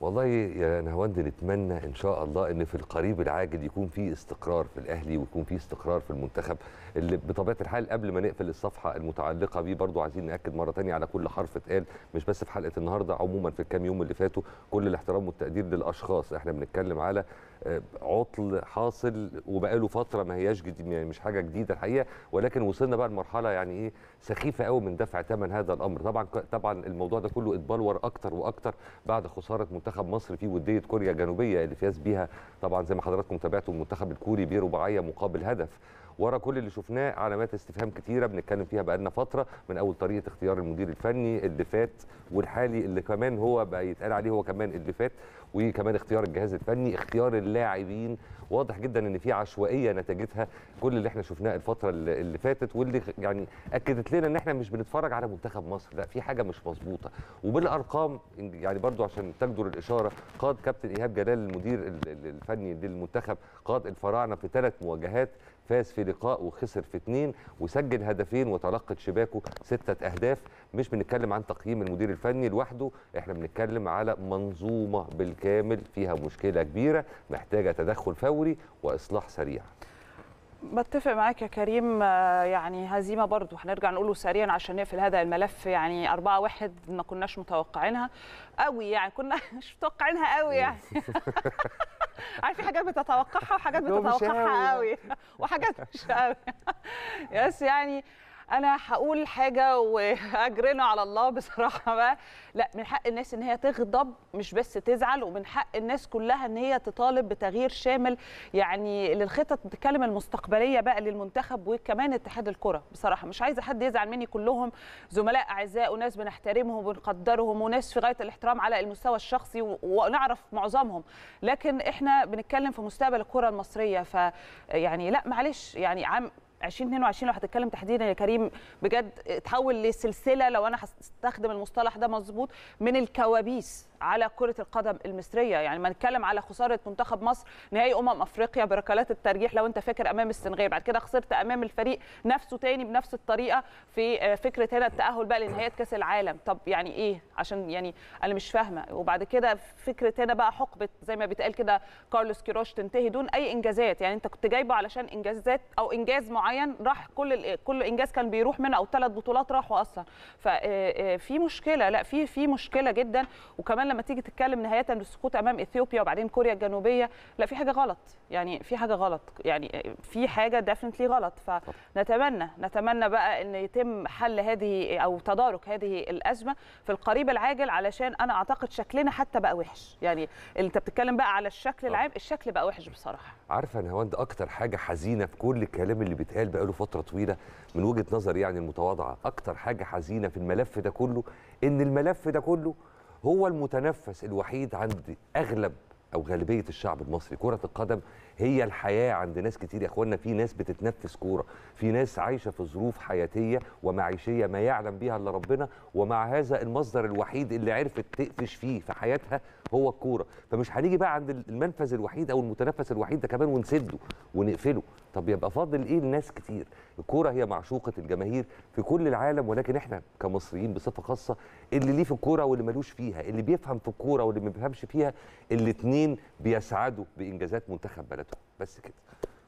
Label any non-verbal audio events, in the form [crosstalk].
والله يا نهواند نتمنى ان شاء الله ان في القريب العاجل يكون في استقرار في الاهلي ويكون في استقرار في المنتخب اللي بطبيعه الحال قبل ما نقفل الصفحه المتعلقه بيه برضه عايزين ناكد مره ثانيه على كل حرف اتقال مش بس في حلقه النهارده عموما في الكام يوم اللي فاتوا كل الاحترام والتقدير للاشخاص احنا بنتكلم على عطل حاصل وبقاله فتره ما هياش جديد يعني مش حاجه جديده الحقيقه ولكن وصلنا بقى لمرحله يعني ايه سخيفه قوي من دفع ثمن هذا الامر طبعا طبعا الموضوع ده كله اتبلور اكتر واكتر بعد خساره منتخب مصر في وديه كوريا الجنوبيه اللي فاز بيها طبعا زي ما حضراتكم تابعتوا المنتخب الكوري برباعيه مقابل هدف ورا كل اللي شفناه علامات استفهام كتيره بنتكلم فيها بقالنا فتره من اول طريقه اختيار المدير الفني اللي فات والحالي اللي كمان هو بقى يتقال عليه هو كمان اللي فات وكمان اختيار الجهاز الفني اختيار اللاعبين واضح جدا ان في عشوائيه نتجتها كل اللي احنا شفناه الفتره اللي فاتت واللي يعني اكدت لنا ان احنا مش بنتفرج على منتخب مصر لا في حاجه مش مظبوطه وبالارقام يعني برضو عشان تجدر الاشاره قاد كابتن ايهاب جلال المدير الفني للمنتخب قاد الفراعنه في ثلاث مواجهات فاز في لقاء وخسر في اثنين وسجل هدفين وتلقت شباكه ستة أهداف مش بنتكلم عن تقييم المدير الفني لوحده احنا بنتكلم على منظومة بالكامل فيها مشكلة كبيرة محتاجة تدخل فوري وإصلاح سريع بتفق معاك يا كريم يعني هزيمه برضو هنرجع نقوله سريعا عشان نقفل هذا الملف يعني 4 1 ما كناش متوقعينها قوي يعني كنا مش [laughs] متوقعينها قوي يعني [laughs] [laughs] عارف في حاجات بتتوقعها وحاجات [laughs] بتتوقعها قوي [laughs] وحاجات مش قوي بس يعني انا هقول حاجه واجرنا على الله بصراحه بقى لا من حق الناس ان هي تغضب مش بس تزعل ومن حق الناس كلها ان هي تطالب بتغيير شامل يعني للخطط بتتكلم المستقبليه بقى للمنتخب وكمان اتحاد الكره بصراحه مش عايزه حد يزعل مني كلهم زملاء اعزاء وناس بنحترمهم وبنقدرهم وناس في غايه الاحترام على المستوى الشخصي ونعرف معظمهم لكن احنا بنتكلم في مستقبل الكره المصريه يعني لا معلش يعني عام 2022 لو هتتكلم تحديدا يا كريم بجد اتحول لسلسله لو انا هستخدم المصطلح ده مظبوط من الكوابيس على كره القدم المصريه يعني ما نتكلم على خساره منتخب مصر نهائي امم افريقيا بركلات الترجيح لو انت فاكر امام السنغال بعد كده خسرت امام الفريق نفسه تاني بنفس الطريقه في آه، فكره هنا التاهل بقى لنهائيات كاس العالم طب يعني ايه عشان يعني انا مش فاهمه وبعد كده فكره هنا بقى حقبه زي ما بيتقال كده كارلوس كيروش تنتهي دون اي انجازات يعني انت كنت جايبه علشان انجازات او انجاز معين معين راح كل كل انجاز كان بيروح منه او ثلاث بطولات راحوا اصلا ففي آه، آه، مشكله لا في في مشكله جدا وكمان لما تيجي تتكلم نهايه بالسقوط امام اثيوبيا وبعدين كوريا الجنوبيه لا في حاجه غلط يعني في حاجه غلط يعني آه، في حاجه ديفنتلي غلط فنتمنى نتمنى بقى ان يتم حل هذه او تدارك هذه الازمه في القريب العاجل علشان انا اعتقد شكلنا حتى بقى وحش يعني انت بتتكلم بقى على الشكل العام الشكل بقى وحش بصراحه عارفه يا نهاوند اكتر حاجه حزينه في كل الكلام اللي بيتقال بقاله فتره طويله من وجهه نظر يعني المتواضعه اكتر حاجه حزينه في الملف ده كله ان الملف ده كله هو المتنفس الوحيد عند اغلب او غالبيه الشعب المصري كره القدم هي الحياه عند ناس كتير يا اخوانا في ناس بتتنفس كوره في ناس عايشه في ظروف حياتيه ومعيشيه ما يعلم بها الا ربنا ومع هذا المصدر الوحيد اللي عرفت تقفش فيه في حياتها هو الكوره فمش هنيجي بقى عند المنفذ الوحيد او المتنفس الوحيد ده كمان ونسده ونقفله طب يبقى فاضل ايه لناس كتير الكوره هي معشوقه الجماهير في كل العالم ولكن احنا كمصريين بصفه خاصه اللي ليه في الكوره واللي ملوش فيها اللي بيفهم في الكوره واللي ما بيفهمش فيها الاثنين بيسعدوا بانجازات منتخب بلدهم بس كده